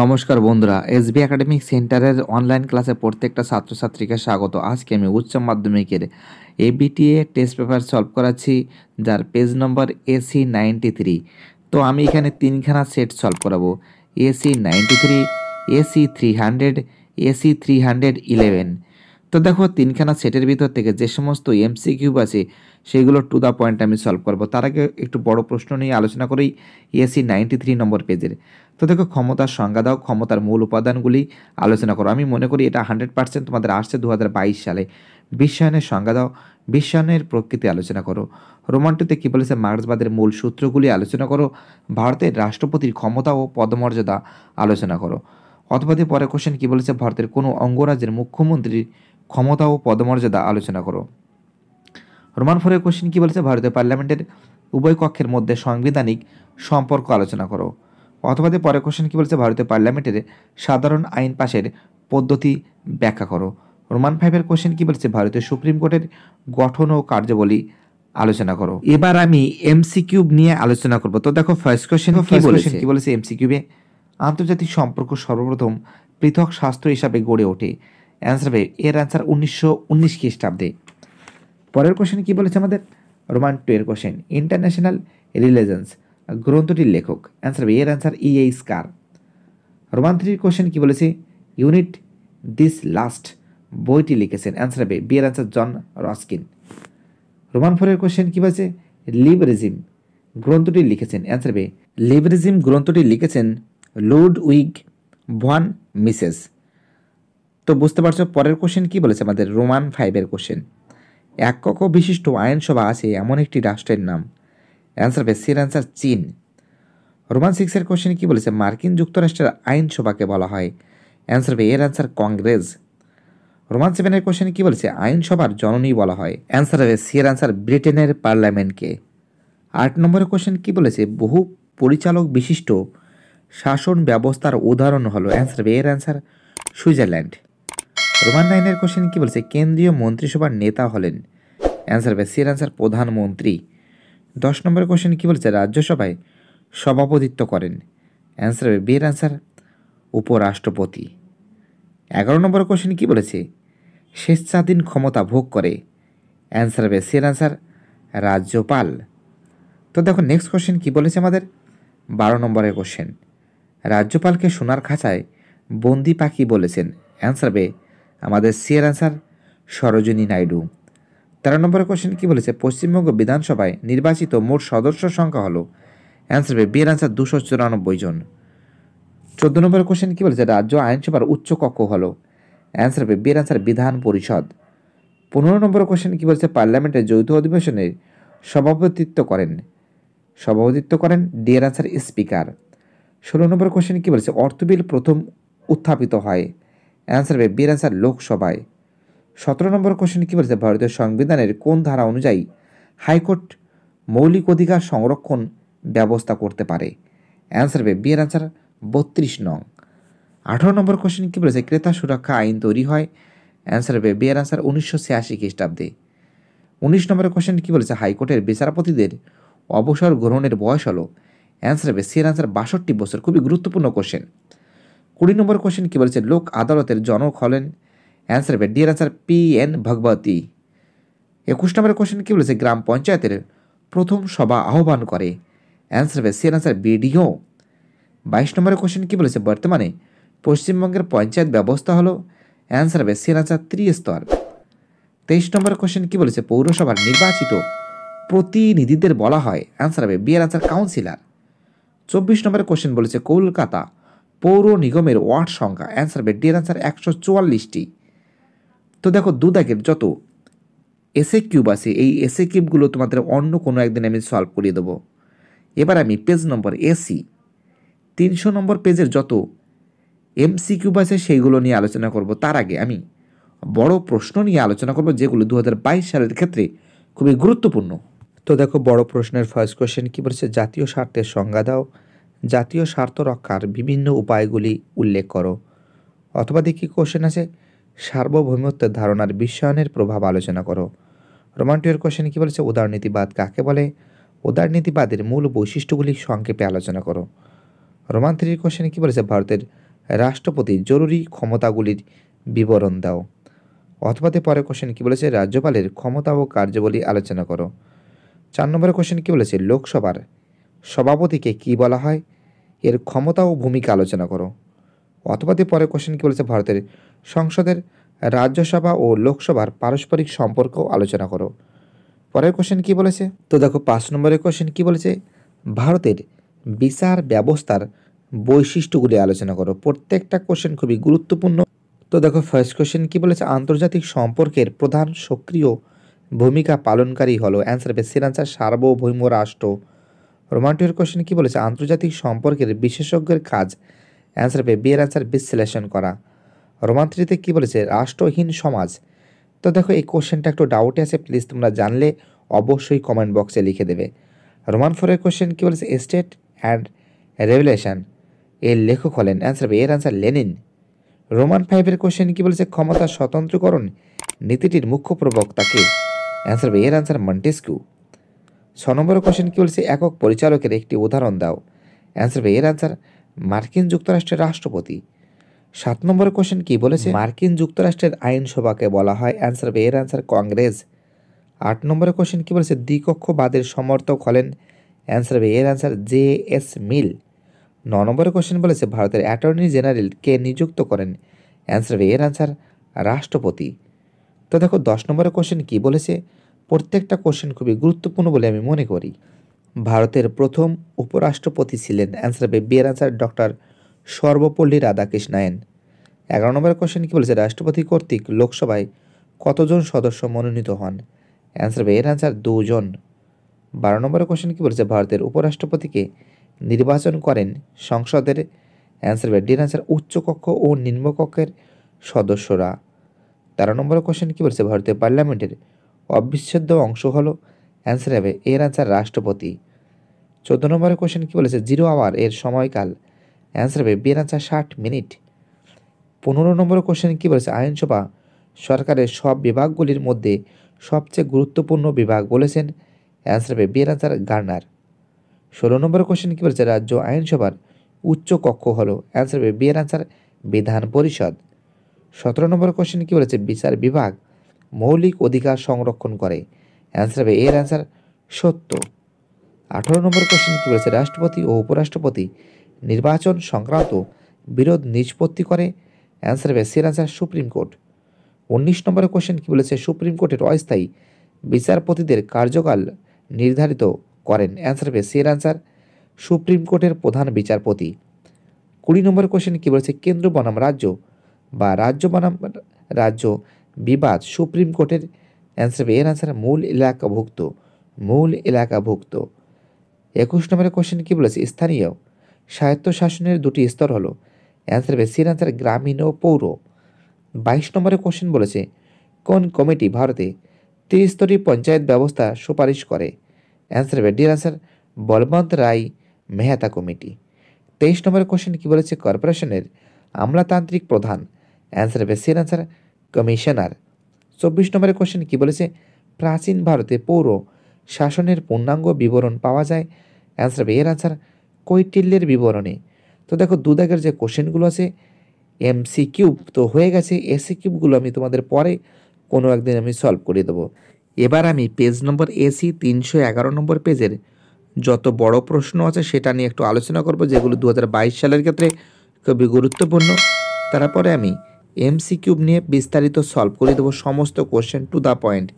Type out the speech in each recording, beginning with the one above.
নমস্কার বন্ধুরা S B academic সেন্টারের অনলাইন ক্লাসে প্রত্যেকটা ছাত্রছাত্রীকে স্বাগত আজকে আমি উচ্চ মাধ্যমিকের এবিটিএ টেস্ট পেপার সলভ করাচ্ছি যার পেজ নম্বর এসি নাইনটি থ্রি তো আমি এখানে তিনখানা সেট সলভ করাবো AC ninety three AC three hundred AC three hundred eleven তো দেখো তিনখানা সেটের ভিতর থেকে যে সমস্ত এমসি কিউব আছে সেইগুলো টু দ্য পয়েন্ট আমি সলভ করব তার আগে একটু বড় প্রশ্ন নিয়ে আলোচনা করি এসি নাইনটি থ্রি নম্বর পেজের তো দেখো ক্ষমতার সংজ্ঞা দাও ক্ষমতার মূল উপাদানগুলি আলোচনা করো আমি মনে করি এটা হান্ড্রেড পার্সেন্ট তোমাদের আসছে দু সালে বিশ্বায়নের সংজ্ঞা দাও বিশ্বায়নের প্রকৃতি আলোচনা করো রোমান্টিতে কী বলেছে মার্ক্সবাদের মূল সূত্রগুলি আলোচনা করো ভারতের রাষ্ট্রপতির ক্ষমতা ও পদমর্যাদা আলোচনা করো অথবা পরে কোশ্চেন কী বলেছে ভারতের কোনো অঙ্গরাজ্যের মুখ্যমন্ত্রীর ক্ষমতা ও পদমর্যাদা আলোচনা করো রোমান ফোরের কোশ্চিন কী বলেছে ভারতের পার্লামেন্টের উভয় কক্ষের মধ্যে সাংবিধানিক সম্পর্ক আলোচনা করো অথবা পরের কোশ্চেন কী বলেছে ভারতীয় পার্লামেন্টের সাধারণ আইন পাশের পদ্ধতি ব্যাখ্যা করো রোমান ফাইভের কোশ্চেন কী বলেছে ভারতীয় সুপ্রিম কোর্টের গঠন ও কার্যবলী আলোচনা করো এবার আমি এমসি কিউব নিয়ে আলোচনা করব তো দেখো ফার্স্ট কোশ্চেন কি বলেছে এমসি কিউবে আন্তর্জাতিক সম্পর্ক সর্বপ্রথম পৃথক স্বাস্থ্য হিসাবে গড়ে ওঠে অ্যান্সার হবে এর অ্যান্সার উনিশশো উনিশ খ্রিস্টাব্দে পরের কোশ্চেন কী বলেছে আমাদের রোমান টু এর কোশ্চেন ইন্টারন্যাশনাল রিলেজেন্স গ্রন্থটির লেখক অ্যান্সার হবে এর অ্যান্সার ই এই কার রোমান থ্রির কোশ্চেন কী বলেছে ইউনিট দিস লাস্ট বইটি লিখেছেন অ্যান্সার হবে বি এর অ্যান্সার জন রসকিন রোমান ফোরের কোশ্চেন কী বলেছে লিবরেজিম গ্রন্থটি লিখেছেন অ্যান্সার হবে লিবরেজিম গ্রন্থটি লিখেছেন লুড উইগ ভান মিসেস তো বুঝতে পারছো পরের কোশ্চেন কি বলেছে আমাদের রোমান ফাইভের কোশ্চেন এক কক্ষ বিশিষ্ট আইনসভা আছে এমন একটি রাষ্ট্রের নাম অ্যান্সার হবে সির অ্যান্সার চীন রোমান সিক্সের কোশ্চেন কি বলেছে মার্কিন যুক্তরাষ্ট্রের আইনসভাকে বলা হয় অ্যান্সার হবে এর অ্যান্সার কংগ্রেস রোমান সেভেনের কোশ্চেন কি বলেছে আইনসভার জননী বলা হয় অ্যান্সার হবে সির অ্যান্সার ব্রিটেনের পার্লামেন্টকে আট নম্বরের কোশ্চেন কি বলেছে বহু পরিচালক বিশিষ্ট শাসন ব্যবস্থার উদাহরণ হলো অ্যান্সার হবে এর অ্যান্সার সুইজারল্যান্ড রোমান নাইনের কোশ্চেন কী বলছে কেন্দ্রীয় মন্ত্রিসভার নেতা হলেন অ্যান্সার হবে সিয়ার অ্যান্সার প্রধানমন্ত্রী দশ নম্বরের কোশ্চেন কী বলছে রাজ্যসভায় সভাপতিত্ব করেন অ্যান্সার হবে বিয়ের অ্যান্সার উপরাষ্ট্রপতি এগারো নম্বর কোশ্চেন কী বলেছে স্বেচ্ছাধীন ক্ষমতা ভোগ করে অ্যান্সার হবে সিয়ার অ্যান্সার রাজ্যপাল তো দেখো নেক্সট কোশ্চেন কী বলেছে আমাদের বারো নম্বরের কোশ্চেন রাজ্যপালকে সোনার খাঁচায় বন্দি পাখি বলেছেন অ্যান্সার হবে আমাদের সিয়ার আনসার সরোজিনী নাইডু তেরো নম্বর কোশ্চেন কী বলেছে পশ্চিমবঙ্গ বিধানসভায় নির্বাচিত মোট সদস্য সংখ্যা হলো অ্যান্সার বি বিয়ের আনসার দুশো চুরানব্বই জন চোদ্দ নম্বর কোশ্চেন কী বলেছে রাজ্য আইনসভার উচ্চ কক্ষ হলো অ্যান্সার বি বিয়ের আনসার বিধান পরিষদ পনেরো নম্বর কোশ্চেন কী বলেছে পার্লামেন্টের যৌথ অধিবেশনের সভাপতিত্ব করেন সভাপতিত্ব করেন ডিয়ার আনসার স্পিকার ষোলো নম্বর কোশ্চেন কী বলেছে অর্থ বিল প্রথম উত্থাপিত হয় অ্যান্সার হবে বিয়ের অ্যান্সার লোকসভায় সতেরো নম্বর কোশ্চেন কী বলেছে ভারতীয় সংবিধানের কোন ধারা অনুযায়ী হাইকোর্ট মৌলিক অধিকার সংরক্ষণ ব্যবস্থা করতে পারে অ্যান্সার হবে বিয়ের অ্যান্সার বত্রিশ নং আঠারো নম্বর কোশ্চেন কী বলেছে ক্রেতা সুরক্ষা আইন তৈরি হয় অ্যান্সার হবে বিয়ের অ্যান্সার উনিশশো ছিয়াশি খ্রিস্টাব্দে উনিশ নম্বরের কোশ্চেন কী বলেছে হাইকোর্টের বিচারপতিদের অবসর গ্রহণের বয়স হলো অ্যান্সার হবে সিয়ের অ্যান্সার বাষট্টি বছর খুবই গুরুত্বপূর্ণ কোশ্চেন কুড়ি নম্বর কোশ্চেন কী বলেছে লোক আদালতের জনক হলেন অ্যান্সার হবে ডিয়ার অ্যান্সার পি এন ভগবতী একুশ নম্বর কোয়েশ্চেন কী বলেছে গ্রাম পঞ্চায়েতের প্রথম সভা আহ্বান করে অ্যান্সার হবে সি অ্যান্সার বিডিও বাইশ নম্বরের কোশ্চেন কী বলেছে বর্তমানে পশ্চিমবঙ্গের পঞ্চায়েত ব্যবস্থা হলো অ্যান্সার হবে সি অ্যান্সার ত্রিস্তর তেইশ নম্বর কোশ্চেন কী বলেছে পৌরসভার নির্বাচিত প্রতিনিধিদের বলা হয় অ্যান্সার হবে বিয়ের অ্যান্সার কাউন্সিলার চব্বিশ নম্বরের কোশ্চেন বলেছে কলকাতা পৌর নিগমের ওয়ার্ড সংখ্যা অ্যান্সার হবে ডি অ্যান্সার একশো চুয়াল্লিশটি তো দেখো দুদাগের যত এসএ কিউব আছে এই এসএ কিউবগুলো তোমাদের অন্য কোনো একদিন আমি সলভ করিয়ে দেবো এবার আমি পেজ নম্বর এসি তিনশো নম্বর পেজের যত এমসি কিউব আছে সেইগুলো নিয়ে আলোচনা করব তার আগে আমি বড় প্রশ্ন নিয়ে আলোচনা করব যেগুলো দু সালের ক্ষেত্রে খুবই গুরুত্বপূর্ণ তো দেখো বড় প্রশ্নের ফার্স্ট কোয়েশ্চেন কী বলছে জাতীয় স্বার্থের সংজ্ঞা দাও জাতীয় স্বার্থ রক্ষার বিভিন্ন উপায়গুলি উল্লেখ করো অথবা দেখি কোশ্চেন আছে সার্বভৌমত্বের ধারণার বিশ্বায়নের প্রভাব আলোচনা করো রোমান্টিয়ার কোশ্চেন কী বলেছে উদারনীতিবাদ কাকে বলে উদারনীতিবাদের মূল বৈশিষ্ট্যগুলি সংক্ষেপে আলোচনা করো রোমান্ত্রীর কোশ্চেন কী বলেছে ভারতের রাষ্ট্রপতির জরুরি ক্ষমতাগুলির বিবরণ দাও অথবাতে পরে কোশ্চেন কী বলেছে রাজ্যপালের ক্ষমতা ও কার্যবলী আলোচনা করো চার নম্বরের কোশ্চেন কী বলেছে লোকসভার সভাপতিকে কি বলা হয় এর ক্ষমতা ও ভূমিকা আলোচনা করো অথবা দিয়ে পরে কোশ্চেন কী বলেছে ভারতের সংসদের রাজ্যসভা ও লোকসভার পারস্পরিক সম্পর্ক আলোচনা করো পরের কোশ্চেন কী বলেছে তো দেখো পাঁচ নম্বরের কোশ্চেন কী বলেছে ভারতের বিচার ব্যবস্থার বৈশিষ্ট্যগুলি আলোচনা করো প্রত্যেকটা কোশ্চেন খুবই গুরুত্বপূর্ণ তো দেখো ফার্স্ট কোশ্চেন কী বলেছে আন্তর্জাতিক সম্পর্কের প্রধান সক্রিয় ভূমিকা পালনকারী হলো অ্যান্সার হবে অ্যান্সার সার্বভৌম রাষ্ট্র রোমান্টিক কোশ্চেন কি বলেছে আন্তর্জাতিক সম্পর্কের বিশেষজ্ঞের কাজ অ্যান্সার পে বিয়ের অ্যান্সার বিশ্লেষণ করা রোমান্টিতে কি বলেছে রাষ্ট্রহীন সমাজ তো দেখো এই কোশ্চেনটা একটু ডাউটে আছে প্লিজ তোমরা জানলে অবশ্যই কমেন্ট বক্সে লিখে দেবে রোমান ফোরের কোশ্চেন কী বলেছে স্টেট অ্যান্ড রেভুলেশন এর লেখক হলেন অ্যান্সার এর অ্যান্সার লেনিন রোমান ফাইভের কোশ্চেন কী বলেছে ক্ষমতা স্বতন্ত্রকরণ নীতিটির মুখ্য প্রবক্তা অ্যান্সার অ্যান্সার এর অ্যান্সার মন্টেস্কিউ ছ নম্বর কোশ্চেন কি বলছে একক পরিচালকের একটি উদাহরণ দাও অ্যান্সার হবে এর অ্যান্সার মার্কিন যুক্তরাষ্ট্রের রাষ্ট্রপতি সাত নম্বর কোশ্চেন কি বলেছে মার্কিন যুক্তরাষ্ট্রের আইনসভাকে বলা হয় অ্যান্সার হবে এর অ্যান্সার কংগ্রেস আট নম্বর কোশ্চেন কি বলেছে দ্বিকক্ষবাদের সমর্থক হলেন অ্যান্সার হবে এর অ্যান্সার জে এস মিল ন নম্বরে কোশ্চেন বলেছে ভারতের অ্যাটর্নি জেনারেল কে নিযুক্ত করেন অ্যান্সার হবে এর অ্যান্সার রাষ্ট্রপতি তো দেখো দশ নম্বরে কোশ্চেন কি বলেছে প্রত্যেকটা কোশ্চেন খুবই গুরুত্বপূর্ণ বলে আমি মনে করি ভারতের প্রথম উপরাষ্ট্রপতি ছিলেন অ্যান্সার হবে বিয়ের অ্যান্সার ডক্টর সর্বপল্লী রাধাকৃষ্ণায়ন এগারো নম্বর কোশ্চেন কী বলেছে রাষ্ট্রপতি কর্তৃক লোকসভায় কতজন সদস্য মনোনীত হন অ্যান্সার হবে এর অ্যান্সার দুজন বারো নম্বর কোশ্চেন কী বলেছে ভারতের উপরাষ্ট্রপতিকে নির্বাচন করেন সংসদের অ্যান্সার হবে ডির অ্যান্সার উচ্চকক্ষ ও নিম্নকক্ষের সদস্যরা তেরো নম্বর কোশ্চেন কী বলেছে ভারতের পার্লামেন্টের অবিচ্ছেদ্য অংশ হলো অ্যান্সার হবে এর অ্যান্সার রাষ্ট্রপতি চোদ্দ নম্বরের কোশ্চেন কী বলেছে জিরো আওয়ার এর সময়কাল অ্যান্সার হবে বিয়ের অ্যান্সার ষাট মিনিট পনেরো নম্বর কোশ্চেন কী বলেছে আইনসভা সরকারের সব বিভাগগুলির মধ্যে সবচেয়ে গুরুত্বপূর্ণ বিভাগ বলেছেন অ্যান্সার হবে বিয়ের অ্যান্সার গার্নার ষোলো নম্বর কোশ্চেন কী বলেছে রাজ্য আইনসভার উচ্চ কক্ষ হলো অ্যান্সার হবে বিয়ের অ্যান্সার বিধান পরিষদ সতেরো নম্বর কোশ্চেন কী বলেছে বিচার বিভাগ মৌলিক অধিকার সংরক্ষণ করে অ্যান্সার হবে এর অ্যান্সার সত্য আঠারো নম্বর কোশ্চেন কী বলেছে রাষ্ট্রপতি ও উপরাষ্ট্রপতি নির্বাচন সংক্রান্ত বিরোধ নিষ্পত্তি করে অ্যান্সার হবে সের অ্যান্সার সুপ্রিম কোর্ট উনিশ নম্বরের কোশ্চেন কী বলেছে সুপ্রিম কোর্টের অস্থায়ী বিচারপতিদের কার্যকাল নির্ধারিত করেন অ্যান্সার হবে সের অ্যান্সার সুপ্রিম কোর্টের প্রধান বিচারপতি কুড়ি নম্বর কোশ্চেন কী বলেছে কেন্দ্র বনাম রাজ্য বা রাজ্য বনাম রাজ্য বিবাদ সুপ্রিম কোর্টের অ্যান্সার হবে এর অ্যান্সার মূল এলাকাভুক্ত মূল এলাকাভুক্ত একুশ নম্বরের কোশ্চেন কী বলেছে স্থানীয় স্বায়ত্তশাসনের দুটি স্তর হলো অ্যান্সার হবে সির অ্যান্সার গ্রামীণ ও পৌর বাইশ নম্বরের কোশ্চেন বলেছে কোন কমিটি ভারতে ত্রিস্তরীয় পঞ্চায়েত ব্যবস্থা সুপারিশ করে অ্যান্সার হবে ডির অ্যান্সার বলবন্ত রায় মেহতা কমিটি তেইশ নম্বরের কোশ্চেন কী বলেছে কর্পোরেশনের আমলাতান্ত্রিক প্রধান অ্যান্সার হবে সির অ্যান্সার কমিশনার চব্বিশ নম্বরের কোশ্চেন কি বলেছে প্রাচীন ভারতে পৌর শাসনের পূর্ণাঙ্গ বিবরণ পাওয়া যায় অ্যান্সার হবে এর অ্যান্সার কৈটিল্যের বিবরণে তো দেখো দুদাগের যে কোশ্চেনগুলো আছে এমসি কিউব তো হয়ে গেছে এসি কিউবগুলো আমি তোমাদের পরে কোনো একদিন আমি সলভ করে দেবো এবার আমি পেজ নম্বর এসি তিনশো এগারো নম্বর পেজের যত বড় প্রশ্ন আছে সেটা নিয়ে একটু আলোচনা করব যেগুলো দু সালের ক্ষেত্রে খুবই গুরুত্বপূর্ণ তারপরে আমি এমসি কিউব নিয়ে বিস্তারিত সলভ করে দেবো সমস্ত কোয়েশ্চেন টু দ্য পয়েন্ট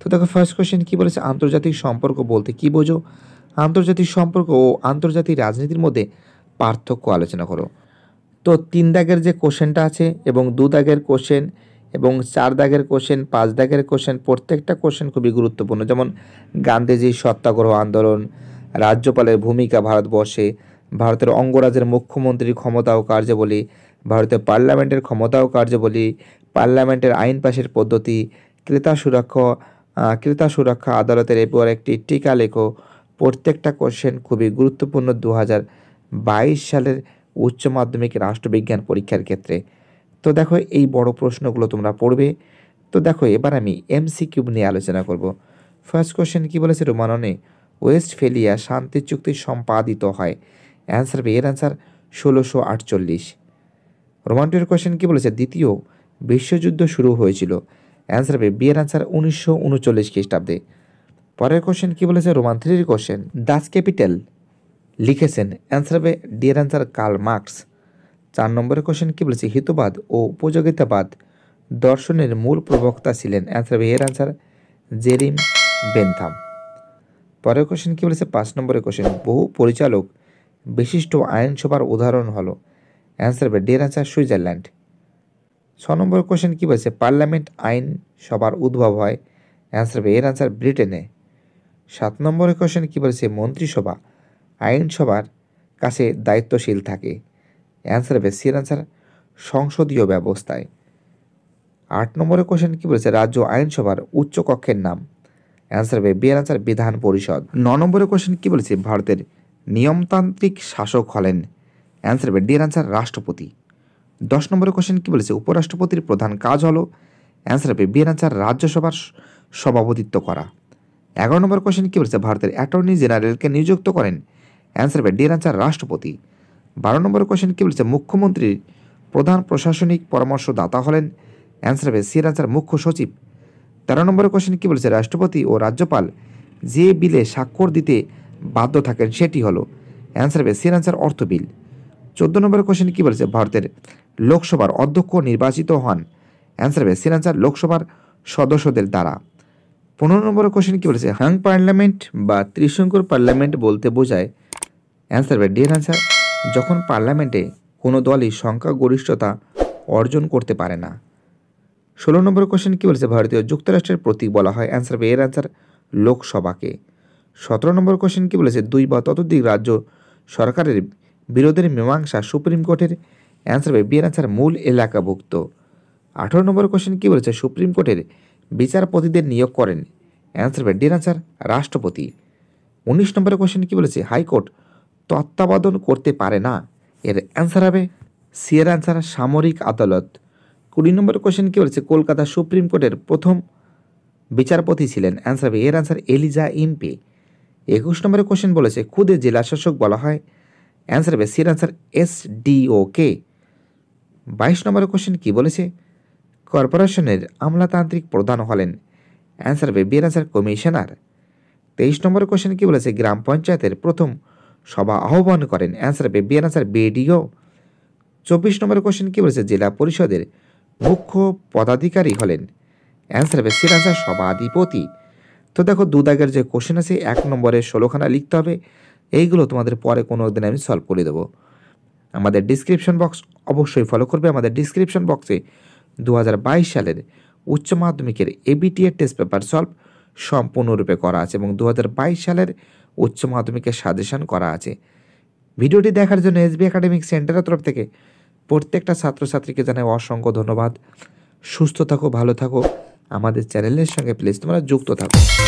তো দেখো ফার্স্ট কোশ্চেন কী বলেছে আন্তর্জাতিক সম্পর্ক বলতে কি বোঝো আন্তর্জাতিক সম্পর্ক ও আন্তর্জাতিক রাজনীতির মধ্যে পার্থক্য আলোচনা করো তো তিন দাগের যে কোশ্চেনটা আছে এবং দু দাগের কোশ্চেন এবং চার দাগের কোশ্চেন পাঁচ দাগের কোশ্চেন প্রত্যেকটা কোশ্চেন খুবই গুরুত্বপূর্ণ যেমন গান্ধীজির সত্যাগ্রহ আন্দোলন রাজ্যপালের ভূমিকা ভারতবর্ষে ভারতের অঙ্গরাজ্যের মুখ্যমন্ত্রীর ক্ষমতা ও কার্যাবলী ভারতীয় পার্লামেন্টের ক্ষমতা ও কার্যবলী পার্লামেন্টের আইন পাশের পদ্ধতি ক্রেতা সুরক্ষা ক্রেতা সুরক্ষা আদালতের এরপর একটি টিকা লেখ প্রত্যেকটা কোশ্চেন খুবই গুরুত্বপূর্ণ দু সালের উচ্চ মাধ্যমিক রাষ্ট্রবিজ্ঞান পরীক্ষার ক্ষেত্রে তো দেখো এই বড় প্রশ্নগুলো তোমরা পড়বে তো দেখো এবার আমি সি কিউব নিয়ে আলোচনা করব ফার্স্ট কোশ্চেন কি বলেছে রোমাননে ওয়েস্ট ফেলিয়া শান্তি চুক্তি সম্পাদিত হয় অ্যান্সার বি এর অ্যান্সার ষোলোশো আটচল্লিশ রোমান্টের কোয়েশ্চেন কী বলেছে দ্বিতীয় বিশ্বযুদ্ধ শুরু হয়েছিল অ্যান্সার হবে বিয়ের অ্যান্সার উনিশশো উনচল্লিশ খ্রিস্টাব্দে পরের কোশ্চেন কী বলেছে রোমান থ্রির কোশ্চেন দাস ক্যাপিটাল লিখেছেন অ্যান্সার হবে ডিয়ার অ্যান্সার কার্ল মার্কস চার নম্বরের কোশ্চেন কী বলেছে হিতবাদ ও উপযোগিতাবাদ দর্শনের মূল প্রবক্তা ছিলেন অ্যান্সার হবে এর অ্যান্সার জেরিম বেনথাম পরের কোয়েশ্চেন কী বলেছে পাঁচ নম্বরের কোয়েশ্চেন বহু পরিচালক বিশিষ্ট আইনসভার উদাহরণ হলো অ্যান্সার হবে ডের সুইজারল্যান্ড ছ নম্বর কোয়েশন কী বলছে পার্লামেন্ট আইন সবার উদ্ভব হয় অ্যান্সার হবে এর অ্যান্সার ব্রিটেনে সাত নম্বর কোয়েশন কী বলছে মন্ত্রিসভা আইনসভার কাছে দায়িত্বশীল থাকে অ্যান্সার হবে সের অ্যান্সার সংসদীয় ব্যবস্থায় আট নম্বরে কোয়েশন কী বলেছে রাজ্য আইনসভার উচ্চ কক্ষের নাম অ্যান্সার হবে বিয়ের আনসার বিধান পরিষদ ন নম্বরে কোয়েশন কী বলেছে ভারতের নিয়মতান্ত্রিক শাসক হলেন অ্যান্সার হবে ডিয়ার অ্যান্সার রাষ্ট্রপতি দশ নম্বরের কোশ্চেন কী বলেছে উপরাষ্ট্রপতির প্রধান কাজ হলো অ্যান্সার হবে বিয়ের অ্যান্সার রাজ্যসভার সভাপতিত্ব করা এগারো নম্বর কোশ্চেন কী বলেছে ভারতের অ্যাটর্নি জেনারেলকে নিযুক্ত করেন অ্যান্সার হবে ডিয়ার অ্যান্সার রাষ্ট্রপতি বারো নম্বর কোশ্চেন কী বলেছে মুখ্যমন্ত্রীর প্রধান প্রশাসনিক পরামর্শদাতা হলেন অ্যান্সার হবে সিয়ের অ্যান্সার মুখ্য সচিব তেরো নম্বর কোশ্চেন কী বলেছে রাষ্ট্রপতি ও রাজ্যপাল যে বিলে স্বাক্ষর দিতে বাধ্য থাকেন সেটি হলো অ্যান্সার হবে সিয়ের অ্যান্সার অর্থ বিল চোদ্দ নম্বর কোশ্চেন কী বলেছে ভারতের লোকসভার অধ্যক্ষ নির্বাচিত হন অ্যান্সার হবে সিরাঞ্চার লোকসভার সদস্যদের দ্বারা পনেরো নম্বর কোশ্চেন কী বলেছে হাং পার্লামেন্ট বা ত্রিশঙ্কুর পার্লামেন্ট বলতে বোঝায় অ্যান্সার হবে ডিএর অ্যান্সার যখন পার্লামেন্টে কোনো দলই সংখ্যাগরিষ্ঠতা অর্জন করতে পারে না ষোলো নম্বর কোয়েশন কী বলেছে ভারতীয় যুক্তরাষ্ট্রের প্রতীক বলা হয় অ্যান্সার হবে এর অ্যান্সার লোকসভাকে সতেরো নম্বর কোয়েশন কী বলেছে দুই বা ততোধিক রাজ্য সরকারের বিরোধের মীমাংসা সুপ্রিম কোর্টের অ্যান্সার হবে বিয়ের অ্যান্সার মূল এলাকাভুক্ত আঠেরো নম্বর কোশ্চেন কী বলেছে সুপ্রিম কোর্টের বিচারপতিদের নিয়োগ করেন অ্যান্সার হবে ডির অ্যান্সার রাষ্ট্রপতি উনিশ নম্বর কোশ্চেন কী বলেছে হাইকোর্ট তত্ত্বাবধান করতে পারে না এর অ্যান্সার হবে সিয়ের অ্যান্সার সামরিক আদালত কুড়ি নম্বর কোশ্চেন কী বলেছে কলকাতা সুপ্রিম কোর্টের প্রথম বিচারপতি ছিলেন অ্যান্সার হবে এর অ্যান্সার এলিজা ইমপে একুশ নম্বরের কোশ্চেন বলেছে খুদে জেলা শাসক বলা হয় অ্যান্সার হবে সির answer S D O K বাইশ নম্বর কোশ্চেন কী বলেছে কর্পোরেশনের আমলাতান্ত্রিক প্রধান হলেন অ্যান্সার হবে বিয়ের অ্যান্সার কমিশনার তেইশ নম্বর কোশ্চেন কী বলেছে গ্রাম পঞ্চায়েতের প্রথম সভা আহ্বান করেন অ্যান্সার হবে বিয়ের অ্যান্সার বিডিও চব্বিশ নম্বর কোশ্চেন কী বলেছে জেলা পরিষদের মুখ্য পদাধিকারী হলেন অ্যান্সার হবে সির অ্যান্সার সভাধিপতি তো দেখো দু দাগের যে কোশ্চেন আছে এক নম্বরে ষোলোখানা লিখতে হবে এইগুলো তোমাদের পরে কোনো দিন আমি সলভ করে দেবো আমাদের ডিসক্রিপশন বক্স অবশ্যই ফলো করবে আমাদের ডিসক্রিপশন বক্সে দু সালের উচ্চ মাধ্যমিকের এবিটিএ টেস্ট পেপার সলভ সম্পূর্ণরূপে করা আছে এবং দু সালের উচ্চ মাধ্যমিকের সাজেশন করা আছে ভিডিওটি দেখার জন্য এসবি একাডেমিক সেন্টারের তরফ থেকে প্রত্যেকটা ছাত্রছাত্রীকে জানাই অসংখ্য ধন্যবাদ সুস্থ থাকো ভালো থাকো আমাদের চ্যানেলের সঙ্গে প্লিজ তোমরা যুক্ত থাকো